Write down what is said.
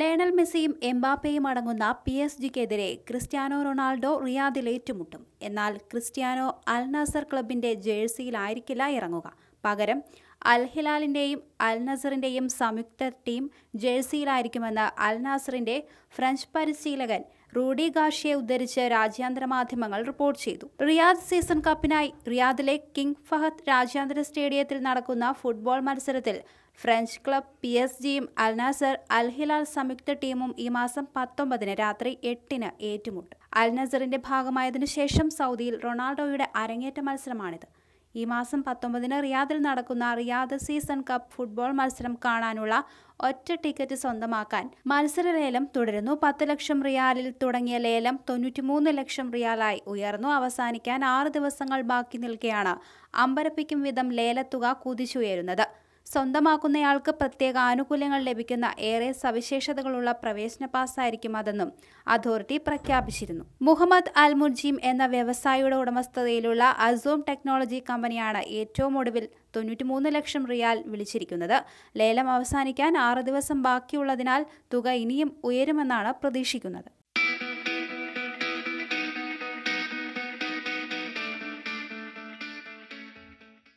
Lionel മെസ്സിയും എംബാപ്പയും അടങ്ങുന്ന പി എസ് ജിക്കെതിരെ ക്രിസ്ത്യാനോ റൊണാൾഡോ റിയാദിൽ ഏറ്റുമുട്ടും എന്നാൽ ക്രിസ്ത്യാനോ അൽനാസർ ക്ലബിന്റെ ജേഴ്സിയിലായിരിക്കില്ല ഇറങ്ങുക പകരം അൽ ഹിലാലിൻ്റെയും അൽ നസറിൻ്റെയും സംയുക്ത ടീം ജേഴ്സിയിലായിരിക്കുമെന്ന് അൽ നാസറിൻ്റെ ഫ്രഞ്ച് പരിശീലകൻ റൂഡി ഗാഷിയെ ഉദ്ധരിച്ച് രാജ്യാന്തര മാധ്യമങ്ങൾ റിപ്പോർട്ട് ചെയ്തു റിയാദ് സീസൺ കപ്പിനായി റിയാദിലെ കിങ് ഫഹദ് രാജ്യാന്തര സ്റ്റേഡിയത്തിൽ നടക്കുന്ന ഫുട്ബോൾ മത്സരത്തിൽ ഫ്രഞ്ച് ക്ലബ് പി എസ് ജിയും അൽനാസർ അൽഹിലാൽ സംയുക്ത ടീമും ഈ മാസം പത്തൊമ്പതിന് രാത്രി എട്ടിന് ഏറ്റുമുട്ടും അൽനസറിന്റെ ഭാഗമായതിനു ശേഷം സൗദിയിൽ റൊണാൾഡോയുടെ അരങ്ങേറ്റ മത്സരമാണിത് ഈ മാസം പത്തൊമ്പതിന് റിയാദിൽ നടക്കുന്ന റിയാദ് സീസൺ കപ്പ് ഫുട്ബോൾ മത്സരം കാണാനുള്ള ഒറ്റ ടിക്കറ്റ് സ്വന്തമാക്കാൻ മത്സര ലേലം തുടരുന്നു പത്ത് ലക്ഷം റിയാലിൽ തുടങ്ങിയ ലേലം തൊണ്ണൂറ്റിമൂന്ന് ലക്ഷം റിയാലായി ഉയർന്നു അവസാനിക്കാൻ ആറ് ദിവസങ്ങൾ ബാക്കി നിൽക്കുകയാണ് അമ്പരപ്പിക്കും വിധം ലേലത്തുക കുതിച്ചുയരുന്നത് സ്വന്തമാക്കുന്നയാൾക്ക് പ്രത്യേക ആനുകൂല്യങ്ങൾ ലഭിക്കുന്ന ഏറെ സവിശേഷതകളുള്ള പ്രവേശന പാസ്സായിരിക്കും അതെന്നും അതോറിറ്റി പ്രഖ്യാപിച്ചിരുന്നു മുഹമ്മദ് അൽ മുർജീം എന്ന വ്യവസായിയുടെ ഉടമസ്ഥതയിലുള്ള അസൂം ടെക്നോളജി കമ്പനിയാണ് ഏറ്റവും ഒടുവിൽ തൊണ്ണൂറ്റിമൂന്ന് ലക്ഷം റിയാൽ വിളിച്ചിരിക്കുന്നത് ലേലം അവസാനിക്കാൻ ആറ് ദിവസം ബാക്കിയുള്ളതിനാൽ തുക ഇനിയും ഉയരുമെന്നാണ് പ്രതീക്ഷിക്കുന്നത്